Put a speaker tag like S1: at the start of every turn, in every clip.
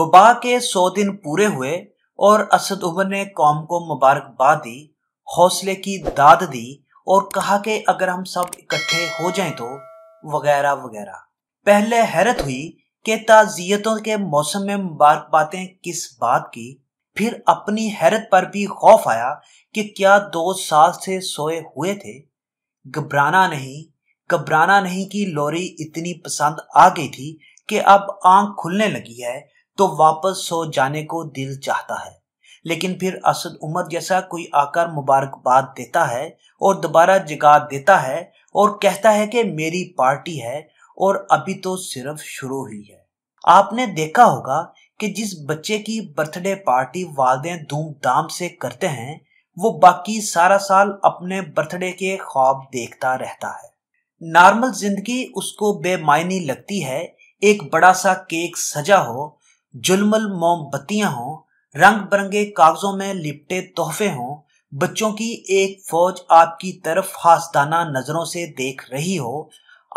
S1: वबा के सौ दिन पूरे हुए और असद उमर ने कौम को मुबारकबाद दी हौसले की दाद दी और कहा कि अगर हम सब इकट्ठे हो जाएं तो वगैरह वगैरह पहले हैरत हुई कि ताजियतों के मौसम में मुबारकबादें किस बात की फिर अपनी हैरत पर भी खौफ आया कि क्या दो साल से सोए हुए थे घबराना नहीं घबराना नहीं कि लोरी इतनी पसंद आ गई थी कि अब आंख खुलने लगी है तो वापस सो जाने को दिल चाहता है लेकिन फिर असद उमर जैसा कोई आकर मुबारकबाद देता है और दोबारा जगा देता है और कहता है कि मेरी पार्टी है और अभी तो सिर्फ शुरू हुई है आपने देखा होगा कि जिस बच्चे की बर्थडे पार्टी वाले धूमधाम से करते हैं वो बाकी सारा साल अपने बर्थडे के ख्वाब देखता रहता है नॉर्मल जिंदगी उसको बेमायनी लगती है एक बड़ा सा केक सजा हो जुलमल मोमबत्तियां हों रंग बिरंगे कागजों में लिपटे तोहफे हों बच्चों की एक फौज आपकी तरफ हास्ताना नजरों से देख रही हो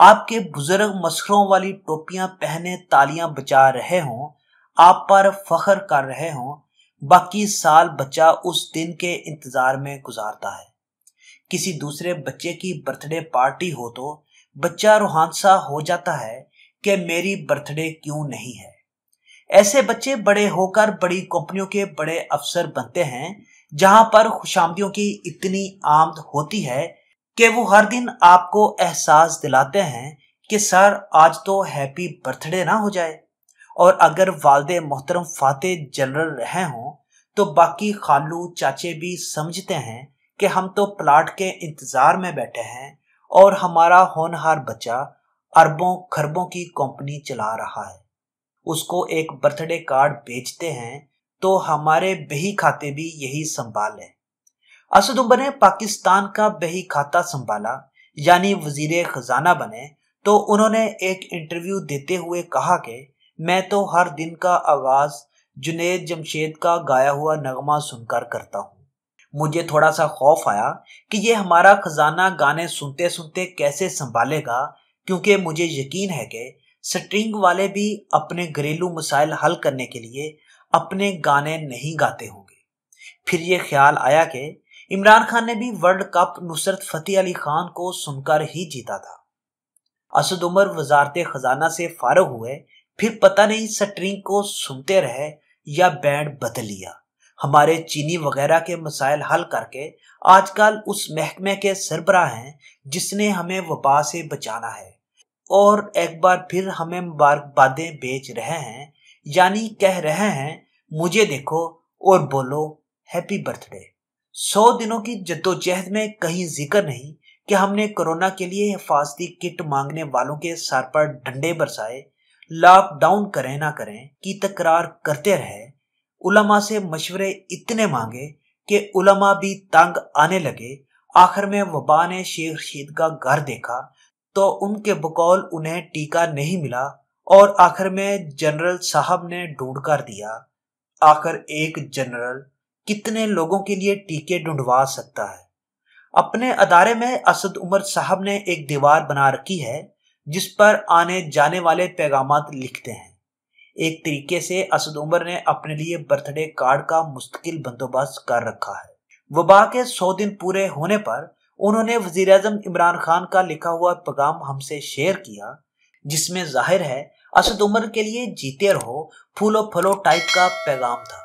S1: आपके बुजुर्ग मस्खरों वाली टोपियां पहने तालियां बचा रहे हों आप पर फखर कर रहे हों बाकी साल बच्चा उस दिन के इंतजार में गुजारता है किसी दूसरे बच्चे की बर्थडे पार्टी हो तो बच्चा रोहानसा हो जाता है कि मेरी बर्थडे क्यों नहीं है ऐसे बच्चे बड़े होकर बड़ी कंपनियों के बड़े अफसर बनते हैं जहां पर खुशामदियों की इतनी आमद होती है कि वो हर दिन आपको एहसास दिलाते हैं कि सर आज तो हैप्पी बर्थडे ना हो जाए और अगर वालदे मोहतरम फाते जनरल रहे हों तो बाकी खालू चाचे भी समझते हैं कि हम तो प्लाट के इंतज़ार में बैठे हैं और हमारा होनहार बच्चा अरबों खरबों की कंपनी चला रहा है उसको एक बर्थडे कार्ड भेजते हैं तो हमारे बही खाते भी यही संभाल है असद उमर ने पाकिस्तान का बही खाता संभाला यानी वजीर खजाना बने तो उन्होंने एक इंटरव्यू देते हुए कहा कि मैं तो हर दिन का आगाज जुनेद जमशेद का गाया हुआ नगमा सुनकर करता हूँ मुझे थोड़ा सा खौफ आया कि ये हमारा खजाना गाने सुनते सुनते कैसे संभालेगा क्योंकि मुझे यकीन है कि स्ट्रिंग वाले भी अपने घरेलू मसाइल हल करने के लिए अपने गाने नहीं गाते होंगे फिर ये ख्याल आया कि इमरान खान ने भी वर्ल्ड कप नुसरत फतेह अली खान को सुनकर ही जीता था असद उमर वजारत खजाना से फारग हुए फिर पता नहीं स्ट्रिंग को सुनते रहे या बैंड बदल लिया हमारे चीनी वगैरह के मसाइल हल करके आजकल उस महकमे के सरबराह हैं जिसने हमें वबा से बचाना है और एक बार फिर हमें मुबारकबादें बेच रहे हैं यानी कह रहे हैं मुझे देखो और बोलो हैप्पी बर्थडे सौ दिनों की जद्दोजहद में कहीं जिक्र नहीं कि हमने कोरोना के लिए हिफाजती किट मांगने वालों के सर पर डंडे बरसाए लॉकडाउन करें ना करें की तकरार करते रहे उलमा से मशवरे इतने मांगे कि उलमा भी तंग आने लगे आखिर में वबा ने शेख रशीद का घर देखा तो उनके बकौल उन्हें टीका नहीं मिला और आखिर में जनरल साहब ने ढूंढ कर दिया आखिर एक जनरल कितने लोगों के लिए टीके ढूंढवा सकता है अपने अदारे में असद उमर साहब ने एक दीवार बना रखी है जिस पर आने जाने वाले पैगाम लिखते हैं एक तरीके से असद उमर ने अपने लिए बर्थडे कार्ड का मुस्तकिल बंदोबस्त कर रखा है वबा के सौ दिन पूरे होने पर उन्होंने वजीर अजम इमरान खान का लिखा हुआ पैगाम हमसे शेयर किया जिसमें जाहिर है असद उमर के लिए जीते रहो फूलो फलो टाइप का पैगाम था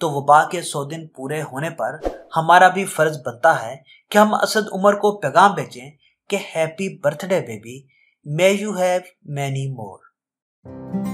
S1: तो वबा के सौ दिन पूरे होने पर हमारा भी फर्ज बनता है कि हम असद उमर को पैगाम भेजें कि happy birthday baby may you have many more